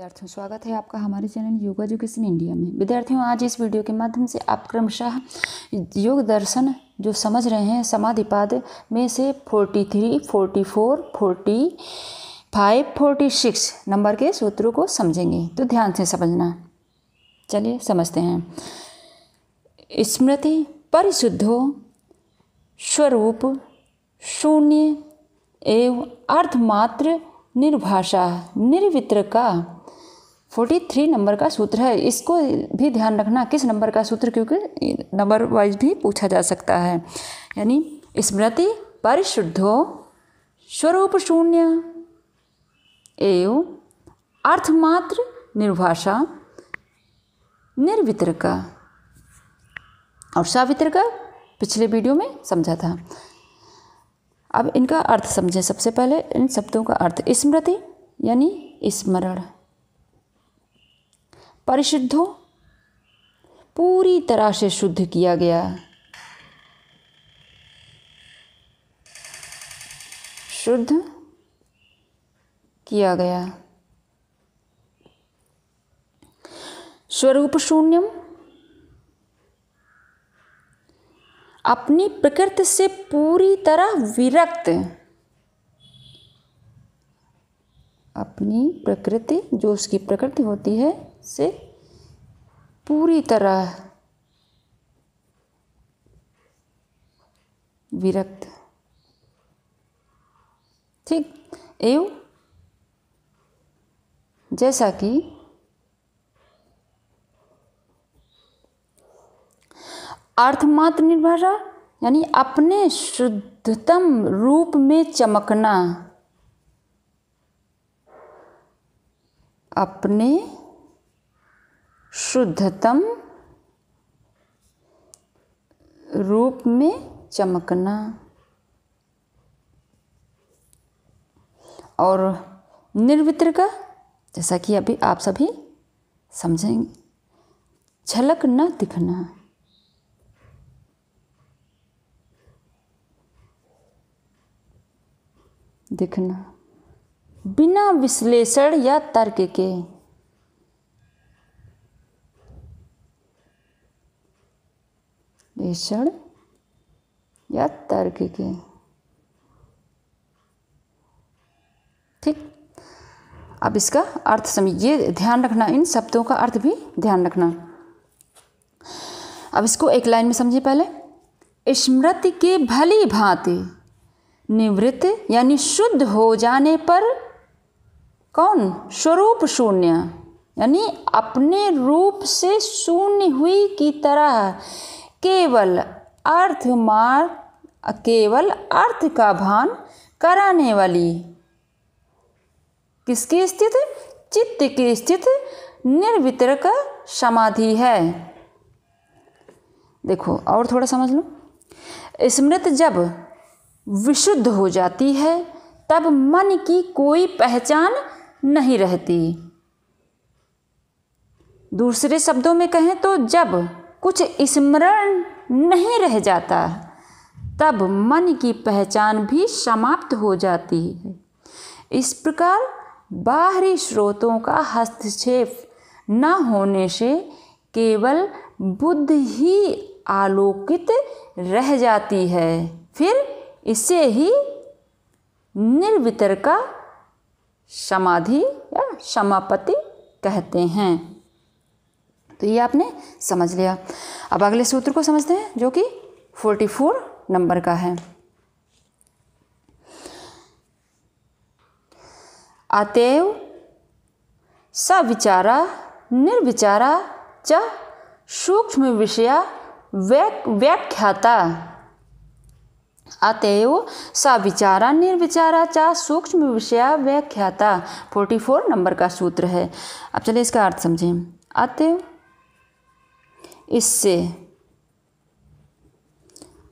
विद्यार्थियों स्वागत है आपका हमारे चैनल योग एजुकेशन इंडिया में विद्यार्थियों आज इस वीडियो के माध्यम से आप क्रमशः योग दर्शन जो समझ रहे हैं समाधिपाद में से forty three forty four forty five forty six number के सूत्रों को समझेंगे तो ध्यान से समझना चलिए समझते हैं स्मृति परिशुद्धो स्वरूप शून्य एवं अर्थमात्र निर्भाषा निर्वित्र का फोर्टी थ्री नंबर का सूत्र है इसको भी ध्यान रखना किस नंबर का सूत्र क्योंकि नंबर वाइज भी पूछा जा सकता है यानी स्मृति परिशुद्धो स्वरूप शून्य एवं अर्थमात्र निर्भाषा का और का पिछले वीडियो में समझा था अब इनका अर्थ समझें सबसे पहले इन शब्दों का अर्थ स्मृति यानी स्मरण हो पूरी तरह से शुद्ध किया गया शुद्ध किया गया स्वरूप शून्यम अपनी प्रकृति से पूरी तरह विरक्त अपनी प्रकृति जो उसकी प्रकृति होती है से पूरी तरह विरक्त ठीक एवं जैसा कि अर्थमात्र निर्भर यानी अपने शुद्धतम रूप में चमकना अपने शुद्धतम रूप में चमकना और निर्वित्र का जैसा कि अभी आप सभी समझेंगे झलक न दिखना दिखना बिना विश्लेषण या तर्क के विषण या तर्क के ठीक अब इसका अर्थ समझ ये ध्यान रखना इन शब्दों का अर्थ भी ध्यान रखना अब इसको एक लाइन में समझिए पहले स्मृति के भली भांति निवृत्त यानी शुद्ध हो जाने पर कौन स्वरूप शून्य यानी अपने रूप से शून्य हुई की तरह केवल अर्थ मार्ग केवल अर्थ का भान कराने वाली किसकी स्थित चित्त की स्थित निर्वितरक समाधि है देखो और थोड़ा समझ लो स्मृत जब विशुद्ध हो जाती है तब मन की कोई पहचान नहीं रहती दूसरे शब्दों में कहें तो जब कुछ स्मरण नहीं रह जाता तब मन की पहचान भी समाप्त हो जाती है इस प्रकार बाहरी स्रोतों का हस्तक्षेप न होने से केवल बुद्ध ही आलोकित रह जाती है फिर इससे ही निर्वितर का समाधि या समापति कहते हैं तो ये आपने समझ लिया अब अगले सूत्र को समझते हैं जो कि 44 नंबर का है अतएव सविचारा निर्विचारा च सूक्ष्म विषया व्याख्याता अतएव सविचारा निर्विचारा चा सूक्ष्म विषया व्याख्याता 44 नंबर का सूत्र है अब चलिए इसका अर्थ समझें अतएव इससे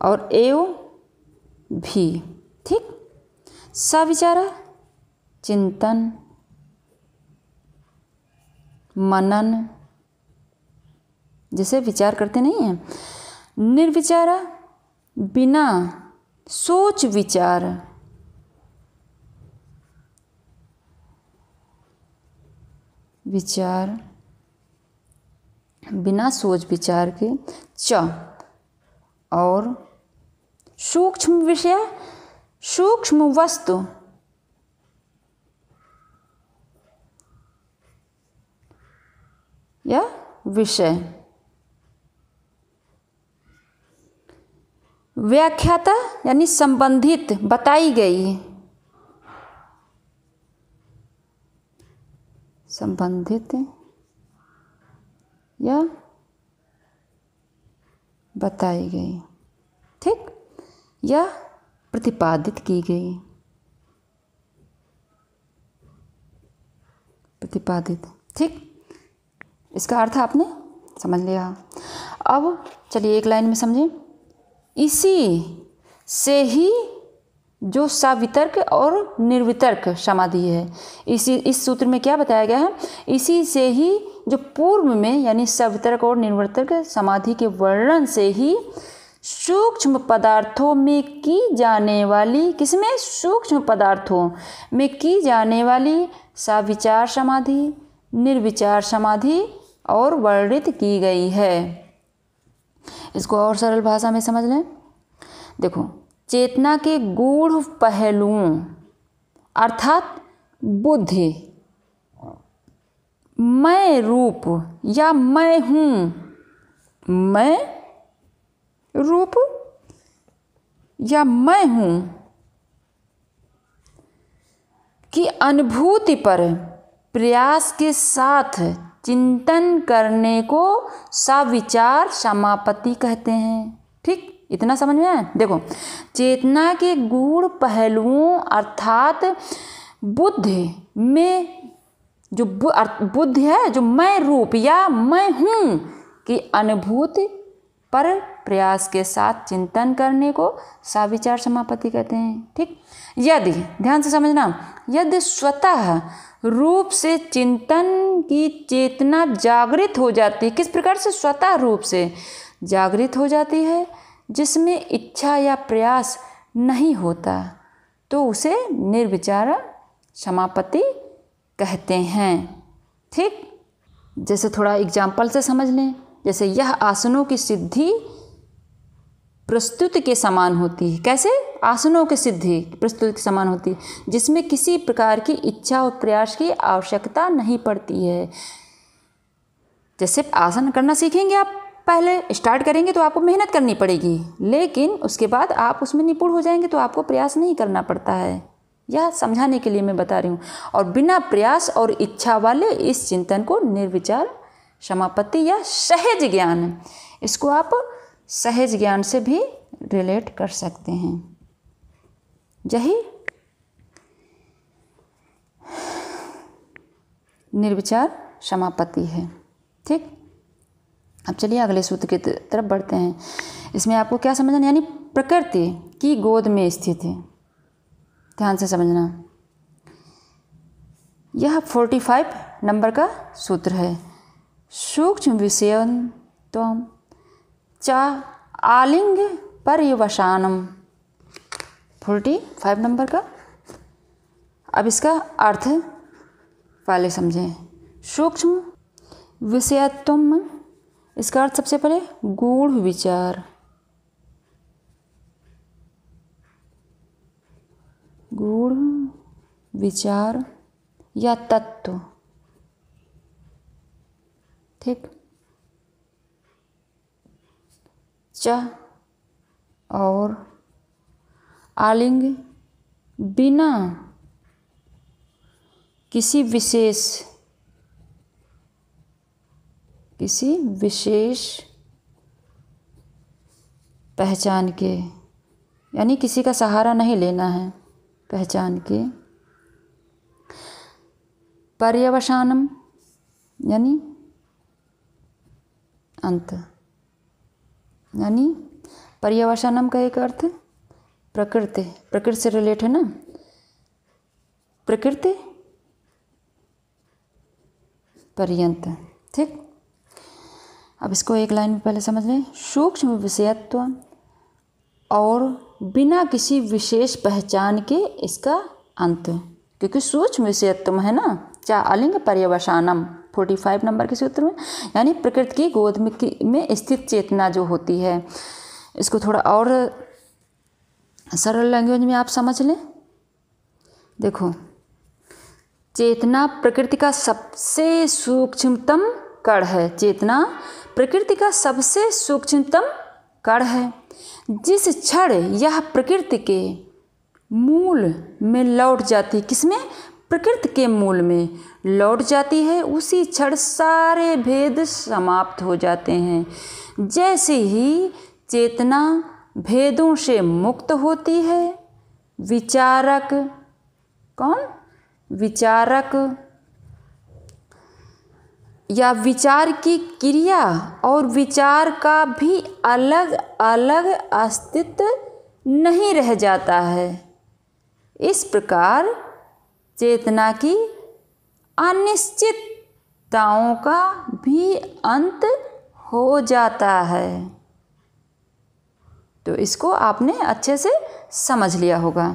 और ए भी ठीक सविचारा चिंतन मनन जैसे विचार करते नहीं हैं निर्विचारा बिना सोच विचार विचार बिना सोच विचार के च और सूक्ष्म विषय सूक्ष्म वस्तु या विषय व्याख्याता यानी संबंधित बताई गई संबंधित या बताई गई ठीक या प्रतिपादित की गई प्रतिपादित ठीक इसका अर्थ आपने समझ लिया अब चलिए एक लाइन में समझें इसी से ही जो सवितर्क और निर्वितर्क समाधि है इसी इस सूत्र में क्या बताया गया है इसी से ही जो पूर्व में यानी सवितर्क और निर्वितर्क समाधि के वर्णन से ही सूक्ष्म पदार्थों में की जाने वाली किसमें सूक्ष्म पदार्थों में की जाने वाली साविचार समाधि निर्विचार समाधि और वर्णित की गई है इसको और सरल भाषा में समझ लें देखो चेतना के गूढ़ पहलुओं अर्थात बुद्धि मैं रूप या मैं हूँ मैं रूप या मैं हूँ की अनुभूति पर प्रयास के साथ चिंतन करने को सविचार समापति कहते हैं ठीक इतना समझ में आया देखो चेतना के गूढ़ पहलुओं अर्थात बुद्ध में जो बुद्ध है जो मैं रूप या मैं हूँ कि अनुभूत पर प्रयास के साथ चिंतन करने को साविचार समापत्ति कहते हैं ठीक यदि ध्यान से समझना यदि स्वतः रूप से चिंतन की चेतना जागृत हो जाती है किस प्रकार से स्वतः रूप से जागृत हो जाती है जिसमें इच्छा या प्रयास नहीं होता तो उसे निर्विचार समापति कहते हैं ठीक जैसे थोड़ा एग्जाम्पल से समझ लें जैसे यह आसनों की सिद्धि प्रस्तुत के समान होती है कैसे आसनों की सिद्धि प्रस्तुत के समान होती है जिसमें किसी प्रकार की इच्छा और प्रयास की आवश्यकता नहीं पड़ती है जैसे आसन करना सीखेंगे आप पहले स्टार्ट करेंगे तो आपको मेहनत करनी पड़ेगी लेकिन उसके बाद आप उसमें निपुण हो जाएंगे तो आपको प्रयास नहीं करना पड़ता है यह समझाने के लिए मैं बता रही हूँ और बिना प्रयास और इच्छा वाले इस चिंतन को निर्विचार समापत्ति या सहज ज्ञान इसको आप सहज ज्ञान से भी रिलेट कर सकते हैं यही निर्विचार समापत्ति है ठीक अब चलिए अगले सूत्र की तरफ बढ़ते हैं इसमें आपको क्या समझना यानी प्रकृति की गोद में स्थित है ध्यान से समझना यह फोर्टी फाइव नंबर का सूत्र है सूक्ष्म विषय तो चा आलिंग पर्यवसानम फोर्टी फाइव नंबर का अब इसका अर्थ पहले समझें सूक्ष्म विषयत्व इसका अर्थ सबसे पहले गूढ़ विचार गूढ़ विचार या तत्व ठीक च और आलिंग बिना किसी विशेष किसी विशेष पहचान के यानी किसी का सहारा नहीं लेना है पहचान के पर्यवसानम यानी अंत यानी पर्यवसानम का एक अर्थ प्रकृति प्रकृति से रिलेट है ना प्रकृति पर्यंत ठीक अब इसको एक लाइन में पहले समझ लें सूक्ष्म विषयत्व और बिना किसी विशेष पहचान के इसका अंत क्योंकि सूक्ष्म विषयत्व है ना चा अलिंग पर्यवसानम फोर्टी फाइव नंबर के सूत्र में यानी प्रकृति की गोद में, में स्थित चेतना जो होती है इसको थोड़ा और सरल लैंग्वेज में आप समझ लें देखो चेतना प्रकृति का सबसे सूक्ष्मतम कण है चेतना प्रकृति का सबसे सूक्ष्मतम कण है जिस क्षण यह प्रकृति के मूल में लौट जाती किसमें प्रकृति के मूल में लौट जाती है उसी क्षण सारे भेद समाप्त हो जाते हैं जैसे ही चेतना भेदों से मुक्त होती है विचारक कौन विचारक या विचार की क्रिया और विचार का भी अलग अलग अस्तित्व नहीं रह जाता है इस प्रकार चेतना की अनिश्चितताओं का भी अंत हो जाता है तो इसको आपने अच्छे से समझ लिया होगा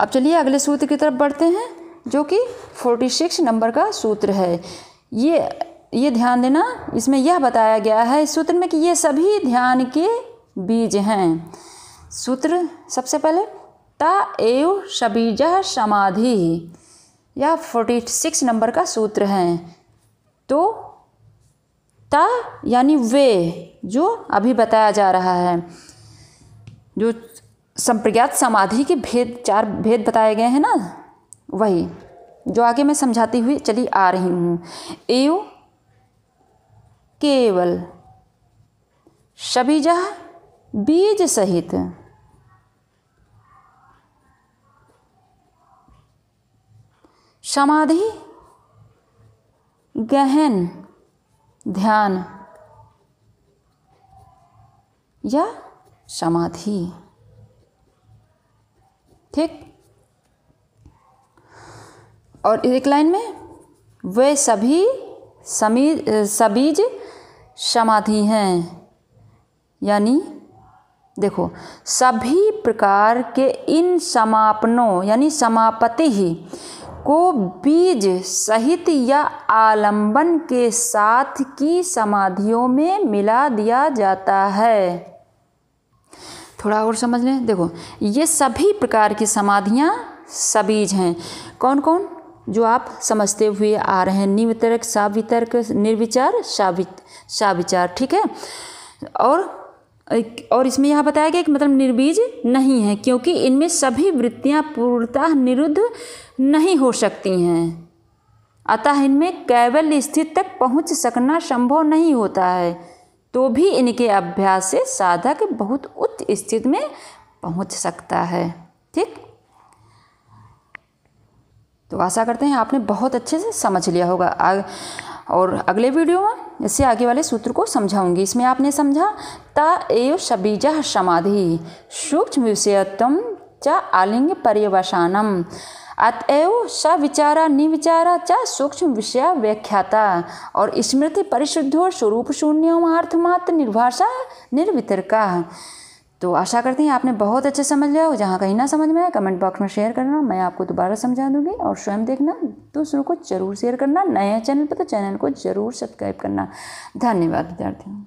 अब चलिए अगले सूत्र की तरफ बढ़ते हैं जो कि 46 नंबर का सूत्र है ये ये ध्यान देना इसमें यह बताया गया है इस सूत्र में कि ये सभी ध्यान के बीज हैं सूत्र सबसे पहले ता एव सबीज समाधि यह फोर्टी सिक्स नंबर का सूत्र है तो ता यानी वे जो अभी बताया जा रहा है जो संप्रज्ञात समाधि के भेद चार भेद बताए गए हैं ना वही जो आगे मैं समझाती हुई चली आ रही हूँ एव केवल शबीजा बीज सहित समाधि गहन ध्यान या समाधि ठीक और एक लाइन में वे सभी समीज सबीज समाधि हैं यानी देखो सभी प्रकार के इन समापनों यानी समापति ही को बीज सहित या आलंबन के साथ की समाधियों में मिला दिया जाता है थोड़ा और समझ लें देखो ये सभी प्रकार की समाधियाँ सबीज हैं कौन कौन जो आप समझते हुए आ रहे हैं निवितर्क सावितर्क निर्विचार सावित साविचार ठीक है और और इसमें यह बताया गया कि मतलब निर्बीज नहीं है क्योंकि इनमें सभी वृत्तियां पूर्णतः निरुद्ध नहीं हो सकती हैं अतः इनमें केवल स्थित तक पहुंच सकना संभव नहीं होता है तो भी इनके अभ्यास से साधक बहुत उच्च स्थिति में पहुंच सकता है ठीक तो आशा करते हैं आपने बहुत अच्छे से समझ लिया होगा आग, और अगले वीडियो में इससे आगे वाले सूत्र को समझाऊंगी इसमें आपने समझा ता एव सबीजा समाधि सूक्ष्म विषयत्म च आलिंग पर्यवसानम अतएव स विचारा निविचारा च सूक्ष्म विषय व्याख्याता और स्मृति परिशुद्धो स्वरूप शून्यो अर्थमात्र निर्भाषा निर्वितरका तो आशा करते हैं आपने बहुत अच्छे समझ लिया हो जहाँ कहीं ना समझ में आया कमेंट बॉक्स में शेयर करना मैं आपको दोबारा समझा दूंगी और स्वयं देखना दूसरों को जरूर शेयर करना नए चैनल पर तो चैनल को जरूर सब्सक्राइब करना धन्यवाद विद्यार्थियों